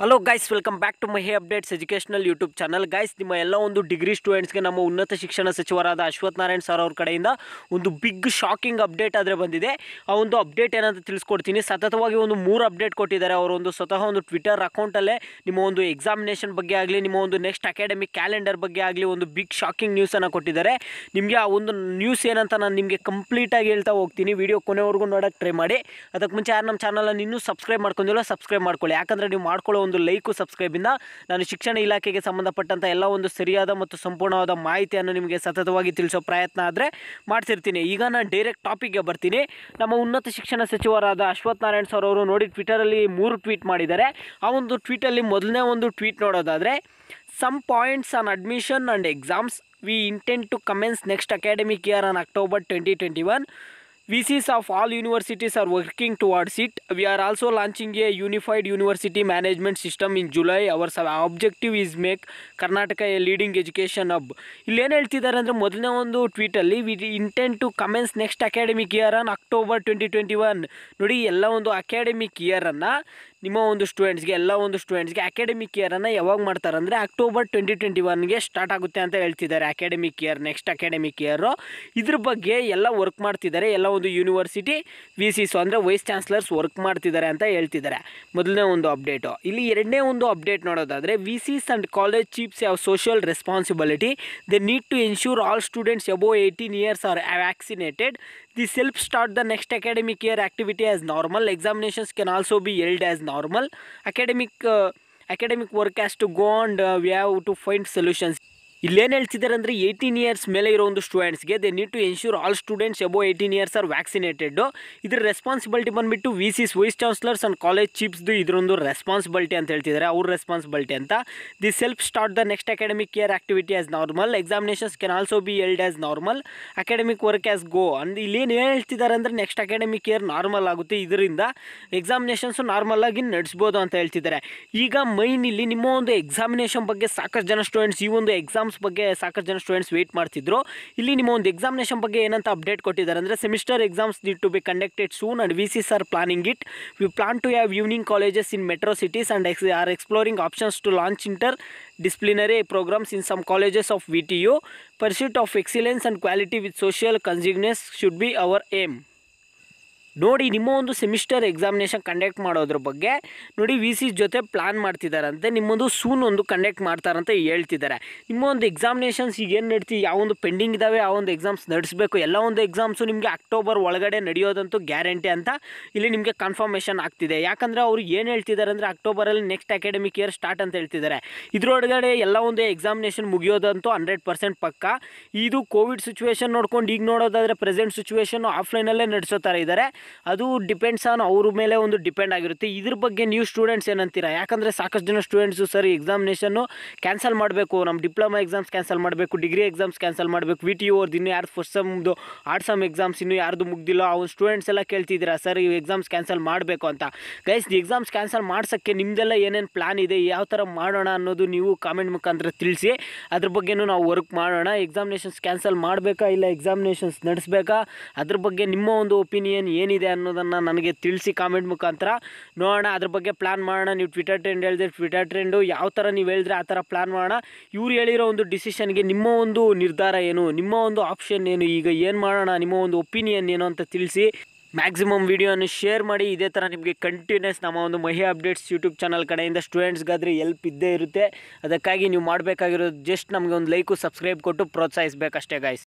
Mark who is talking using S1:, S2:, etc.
S1: Hello guys welcome back to Mahi updates educational YouTube channel guys ನಿಮ್ಮ ಎಲ್ಲ ಒಂದು degree ಸ್ಟೂಡೆಂಟ್ಸ್ಗೆ ನಮ್ಮ ಉನ್ನತ ಶಿಕ್ಷಣ ಸಚಿವರಾದ ಅಶ್ವಥ್ ನಾರಾಯಣ್ ಸರ್ ಅವ್ರ ಕಡೆಯಿಂದ ಒಂದು ಬಿಗ್ ಶಾಕಿಂಗ್ ಅಪ್ಡೇಟ್ ಆದರೆ ಬಂದಿದೆ ಆ ಒಂದು ಅಪ್ಡೇಟ್ ಏನಂತ ತಿಳಿಸ್ಕೊಡ್ತೀನಿ ಸತತವಾಗಿ ಒಂದು ಮೂರು ಅಪ್ಡೇಟ್ ಕೊಟ್ಟಿದ್ದಾರೆ ಅವರು ಒಂದು ಸ್ವತಃ ಒಂದು ಟ್ವಿಟರ್ ಅಕೌಂಟಲ್ಲೇ ನಿಮ್ಮ ಒಂದು ಎಕ್ಸಾಮಿನೇಷನ್ ಬಗ್ಗೆ ಆಗಲಿ ನಿಮ್ಮ ಒಂದು ನೆಕ್ಸ್ಟ್ ಅಕಾಡೆಮಿಕ್ ಕ್ಯಾಲೆಂಡರ್ ಬಗ್ಗೆ ಆಗಲಿ ಒಂದು ಬಿಗ್ ಶಾಕಿಂಗ್ ನ್ಯೂಸನ್ನು ಕೊಟ್ಟಿದ್ದಾರೆ ನಿಮಗೆ ಆ ಒಂದು ನ್ಯೂಸ್ ಏನಂತ ನಾನು ನಿಮಗೆ ಕಂಪ್ಲೀಟಾಗಿ ಹೇಳ್ತಾ ಹೋಗ್ತೀನಿ ವಿಡಿಯೋ ಕೊನೆವರೆಗೂ ನೋಡೋಕ್ಕೆ ಟ್ರೈ ಮಾಡಿ ಅದಕ್ಕೆ ಮುಂಚೆ ಯಾರು ನಮ್ಮ ಚಾನಲನ್ನು ಇನ್ನೂ ಸಬ್ಸ್ಕ್ರೈಬ್ ಮಾಡ್ಕೊಂಡಿಲ್ಲ ಸಬ್ಸ್ಕ್ರೈಬ್ ಮಾಡ್ಕೊಳ್ಳಿ ಯಾಕಂದರೆ ನೀವು ಮಾಡ್ಕೊಳ್ಳೋ ಒಂದು ಲೈಕು ಸಬ್ಸ್ಕ್ರೈಬಿಂದ ನಾನು ಶಿಕ್ಷಣ ಇಲಾಖೆಗೆ ಸಂಬಂಧಪಟ್ಟಂಥ ಎಲ್ಲ ಒಂದು ಸರಿಯಾದ ಮತ್ತು ಸಂಪೂರ್ಣವಾದ ಮಾಹಿತಿಯನ್ನು ನಿಮಗೆ ಸತತವಾಗಿ ತಿಳಿಸೋ ಪ್ರಯತ್ನ ಆದರೆ ಮಾಡ್ತಿರ್ತೀನಿ ಈಗ ನಾನು ಡೈರೆಕ್ಟ್ ಟಾಪಿಕ್ಗೆ ಬರ್ತೀನಿ ನಮ್ಮ ಉನ್ನತ ಶಿಕ್ಷಣ ಸಚಿವರಾದ ಅಶ್ವಥ್ ನಾರಾಯಣ್ ಸರ್ ಅವರು ನೋಡಿ ಟ್ವಿಟರಲ್ಲಿ ಮೂರು ಟ್ವೀಟ್ ಮಾಡಿದ್ದಾರೆ ಆ ಒಂದು ಟ್ವೀಟಲ್ಲಿ ಮೊದಲನೇ ಒಂದು ಟ್ವೀಟ್ ನೋಡೋದಾದರೆ some points on admission and exams we intend to commence next academic year on October twenty twenty one VCs of all universities are working towards it. We are also launching a unified university management system in July. Our objective is make Karnataka a leading education hub. ಇಲ್ಲೇನು ಹೇಳ್ತಿದ್ದಾರೆ ಅಂದರೆ ಮೊದಲನೇ ಒಂದು ಟ್ವೀಟಲ್ಲಿ we intend to commence next academic year on October twenty twenty one ನೋಡಿ ಎಲ್ಲ ಒಂದು academic ಇಯರನ್ನು ನಿಮ್ಮ ಒಂದು ಸ್ಟೂಡೆಂಟ್ಸ್ಗೆ ಎಲ್ಲ ಒಂದು ಸ್ಟೂಡೆಂಟ್ಸ್ಗೆ ಅಕಾಡೆಮಿಕ್ ಇಯರನ್ನು ಯಾವಾಗ ಮಾಡ್ತಾರೆ ಅಂದರೆ ಅಕ್ಟೋಬರ್ ಟ್ವೆಂಟಿ ಟ್ವೆಂಟಿ ಒನ್ಗೆ ಸ್ಟಾರ್ಟ್ ಆಗುತ್ತೆ ಅಂತ ಹೇಳ್ತಿದ್ದಾರೆ academic year next academic year ಇದ್ರ ಬಗ್ಗೆ ಎಲ್ಲ ವರ್ಕ್ ಮಾಡ್ತಿದ್ದಾರೆ ಎಲ್ಲ ಒಂದು ಯೂನಿವರ್ಸಿಟಿ ವಿ ಸಿ ಸೊ ಅಂದರೆ ವೈಸ್ ಚಾನ್ಸ್ಲರ್ಸ್ ವರ್ಕ್ ಮಾಡ್ತಿದ್ದಾರೆ ಅಂತ ಹೇಳ್ತಿದ್ದಾರೆ ಮೊದಲನೇ ಒಂದು ಅಪ್ಡೇಟು ಇಲ್ಲಿ ಎರಡನೇ ಒಂದು ಅಪ್ಡೇಟ್ ನೋಡೋದಾದರೆ V Cs and college chiefs ಯಾವ social responsibility they need to ensure all students above eighteen years are vaccinated The SELP start the next academic year activity as normal. Examinations can also be held as normal. Academic uh, academic work has to go on. Uh, we have to find solutions. ಇಲ್ಲೇನು ಹೇಳ್ತಿದ್ದಾರೆ ಅಂದರೆ eighteen years ಮೇಲೆ ಇರೋ ಒಂದು ಸ್ಟೂಡೆಂಟ್ಸ್ಗೆ they need to ensure all students above eighteen years are vaccinated ಇದ್ರ responsibility ಬಂದುಬಿಟ್ಟು V Cs vice chancellors and college ಚೀಫ್ಸ್ದು ಇದರೊಂದು ರೆಸ್ಪಾನ್ಸಿಬಿಲಿಟಿ ಅಂತ ಹೇಳ್ತಿದ್ದಾರೆ ಅವ್ರ ರೆಸ್ಪಾನ್ಸಿಬಿಲಿಟಿ ಅಂತ the self start the next academic year activity as normal examinations can also be held as normal academic work as go ಅಂದ್ ಏನು ಹೇಳ್ತಿದ್ದಾರೆ ಅಂದರೆ ನೆಕ್ಸ್ಟ್ ಅಕಾಡೆಮಿಕ್ ಇಯರ್ ನಾರ್ಮಲ್ ಆಗುತ್ತೆ ಇದರಿಂದ ಎಕ್ಸಾಮಿನೇಷನ್ಸು ನಾರ್ಮಲ್ ಆಗಿ ನಡೆಸ್ಬೋದು ಅಂತ ಹೇಳ್ತಿದ್ದಾರೆ ಈಗ ಮೈನ್ ಇಲ್ಲಿ ನಿಮ್ಮ ಒಂದು ಎಕ್ಸಾಮಿನೇಷನ್ ಬಗ್ಗೆ ಸಾಕಷ್ಟು ಜನ ಸ್ಟೂಡೆಂಟ್ಸ್ ಈ ಒಂದು ಎಕ್ಸಾಮ್ ಎಕ್ಸಾಮ್ಸ್ ಬಗ್ಗೆ ಸಾಕಷ್ಟು ಜನ ಸ್ಟೂಡೆಂಟ್ಸ್ ವೇಟ್ ಮಾಡ್ತಿದ್ರು ಇಲ್ಲಿ ನಿಮ್ಮ ಒಂದು ಎಕ್ಸಾಮಿನೇಷನ್ ಬಗ್ಗೆ ಏನಂತ ಅಪ್ಡೇಟ್ ಕೊಟ್ಟಿದ್ದಾರೆ ಅಂದರೆ semester exams need to be conducted soon and V C sir planning it we plan to have evening colleges in metro cities and X are exploring options to launch inter disciplinary programmes in some colleges of V T U pursuit of excellence and quality with social consciousness should be our aim ನೋಡಿ ನಿಮ್ಮ ಒಂದು semester examination conduct ಮಾಡೋದ್ರ ಬಗ್ಗೆ ನೋಡಿ V C ಜೊತೆ plan ಮಾಡ್ತಿದ್ದಾರಂತೆ ನಿಮ್ಮೊಂದು soon ಒಂದು ಕಂಡಕ್ಟ್ ಮಾಡ್ತಾರಂತ ಹೇಳ್ತಿದ್ದಾರೆ ನಿಮ್ಮ ಒಂದು ಎಕ್ಸಾಮಿನೇಷನ್ಸ್ ಈಗ ಏನು ನಡೀತಿ ಒಂದು ಪೆಂಡಿಂಗ್ ಇದ್ದಾವೆ ಆ ಒಂದು ಎಕ್ಸಾಮ್ಸ್ ನಡೆಸಬೇಕು ಎಲ್ಲ ಒಂದು ಎಕ್ಸಾಮ್ಸು ನಿಮಗೆ ಅಕ್ಟೋಬರ್ ಒಳಗಡೆ ನಡೆಯೋದಂತೂ ಗ್ಯಾರಂಟಿ ಅಂತ ಇಲ್ಲಿ ನಿಮಗೆ ಕನ್ಫರ್ಮೇಷನ್ ಆಗ್ತಿದೆ ಯಾಕಂದರೆ ಅವರು ಏನು ಹೇಳ್ತಿದ್ದಾರೆ ಅಂದರೆ ಅಕ್ಟೋಬರಲ್ಲಿ ನೆಕ್ಸ್ಟ್ ಅಕಾಡೆಮಿಕ್ ಇಯರ್ ಸ್ಟಾರ್ಟ್ ಅಂತ ಹೇಳ್ತಿದ್ದಾರೆ ಇದರೊಳಗಡೆ ಎಲ್ಲ ಒಂದು ಎಕ್ಸಾಮಿನೇಷನ್ ಮುಗಿಯೋದಂತೂ ಹಂಡ್ರೆಡ್ ಪರ್ಸೆಂಟ್ ಪಕ್ಕ ಇದು ಕೋವಿಡ್ ಸಿಚುವೇಶನ್ ನೋಡ್ಕೊಂಡು ಈಗ ನೋಡೋದಾದರೆ ಪ್ರೆಸೆಂಟ್ ಸಿಚುವೇಶನ್ ಆಫ್ಲೈನಲ್ಲೇ ನಡೆಸೋ ಥರ ಇದ್ದಾರೆ ಅದು ಡಿಪೆಂಡ್ಸ್ ಆನ್ ಅವ್ರ ಮೇಲೆ ಒಂದು ಡಿಪೆಂಡ್ ಆಗಿರುತ್ತೆ ಇದ್ರ ಬಗ್ಗೆ ನೀವು ಸ್ಟೂಡೆಂಟ್ಸ್ ಏನಂತೀರಾ ಯಾಕಂದರೆ ಸಾಕಷ್ಟು ಜನ ಸ್ಟೂಡೆಂಟ್ಸು ಸರ್ ಎಕ್ಸಾಮಿನೇಷನ್ನು ಕ್ಯಾನ್ಸಲ್ ಮಾಡಬೇಕು ನಮ್ಮ ಡಿಪ್ಲೊಮಾ ಎಕ್ಸಾಮ್ಸ್ ಕ್ಯಾನ್ಸಲ್ ಮಾಡಬೇಕು ಡಿಗ್ರಿ ಎಕ್ಸಾಮ್ಸ್ ಕ್ಯಾನ್ಸಲ್ ಮಾಡಬೇಕು ವಿ ಟಿ ಅವ್ರದ್ದು ಇನ್ನೂ ಯಾರು ಫಸ್ಟ್ ಸಮ್ದು ಆರ್ಟ್ ಸಮ್ ಎಕ್ಸಾಮ್ಸ್ ಇನ್ನೂ ಯಾರ್ದು ಮುಗ್ದಿಲ್ಲ ಅವ್ನು ಸ್ಟೂಡೆಂಟ್ಸ್ ಎಲ್ಲ ಕೇಳ್ತಿದ್ದೀರಾ ಸರ್ ಈ ಎಕ್ಸಾಮ್ಸ್ ಕ್ಯಾನ್ಸಲ್ ಮಾಡಬೇಕು ಅಂತ ಗೈಸ್ ಎಕ್ಸಾಮ್ಸ್ ಕ್ಯಾನ್ಸಲ್ ಮಾಡ್ಸೋಕ್ಕೆ ನಿಮ್ಮದೆಲ್ಲ ಏನೇನು ಪ್ಲಾನ್ ಇದೆ ಯಾವ ಥರ ಮಾಡೋಣ ಅನ್ನೋದು ನೀವು ಕಾಮೆಂಟ್ ಮುಖಾಂತರ ತಿಳಿಸಿ ಅದ್ರ ಬಗ್ಗೆನೂ ನಾವು ವರ್ಕ್ ಮಾಡೋಣ ಎಕ್ಸಾಮಿನೇಷನ್ಸ್ ಕ್ಯಾನ್ಸಲ್ ಮಾಡಬೇಕಾ ಇಲ್ಲ ಎಕ್ಸಾಮಿನೇಷನ್ಸ್ ನಡೆಸಬೇಕಾ ಅದ್ರ ಬಗ್ಗೆ ನಿಮ್ಮ ಒಂದು ಒಪಿನಿಯನ್ ಏನಿದೆ ಏನಿದೆ ಅನ್ನೋದನ್ನು ನನಗೆ ತಿಳಿಸಿ ಕಾಮೆಂಟ್ ಮುಖಾಂತರ ನೋಡೋಣ ಅದ್ರ ಬಗ್ಗೆ ಪ್ಲಾನ್ ಮಾಡೋಣ ನೀವು ಟ್ವಿಟರ್ ಟ್ರೆಂಡ್ ಹೇಳಿದ್ರೆ ಟ್ವಿಟರ್ ಟ್ರೆಂಡು ಯಾವ ಥರ ನೀವು ಹೇಳಿದ್ರೆ ಆ ಥರ ಪ್ಲಾನ್ ಮಾಡೋಣ ಇವ್ರು ಹೇಳಿರೋ ಒಂದು ಡಿಸಿಷನ್ಗೆ ನಿಮ್ಮ ಒಂದು ನಿರ್ಧಾರ ಏನು ನಿಮ್ಮ ಒಂದು ಆಪ್ಷನ್ ಏನು ಈಗ ಏನು ಮಾಡೋಣ ನಿಮ್ಮ ಒಂದು ಒಪಿನಿಯನ್ ಏನು ಅಂತ ತಿಳಿಸಿ ಮ್ಯಾಕ್ಸಿಮಮ್ ವಿಡಿಯೋನ ಶೇರ್ ಮಾಡಿ ಇದೇ ಥರ ನಿಮಗೆ ಕಂಟಿನ್ಯೂಸ್ ನಮ್ಮ ಒಂದು ಮಹಿ ಅಪ್ಡೇಟ್ಸ್ ಯೂಟ್ಯೂಬ್ ಚಾನಲ್ ಕಡೆಯಿಂದ ಸ್ಟೂಡೆಂಟ್ಸ್ಗಾದ್ರೆ ಎಲ್ಪ್ ಇದ್ದೇ ಇರುತ್ತೆ ಅದಕ್ಕಾಗಿ ನೀವು ಮಾಡಬೇಕಾಗಿರೋದು ಜಸ್ಟ್ ನಮಗೆ ಒಂದು ಲೈಕು ಸಬ್ಸ್ಕ್ರೈಬ್ ಕೊಟ್ಟು ಪ್ರೋತ್ಸಾಹಿಸಬೇಕಷ್ಟೇ ಗಾಯ್ಸ್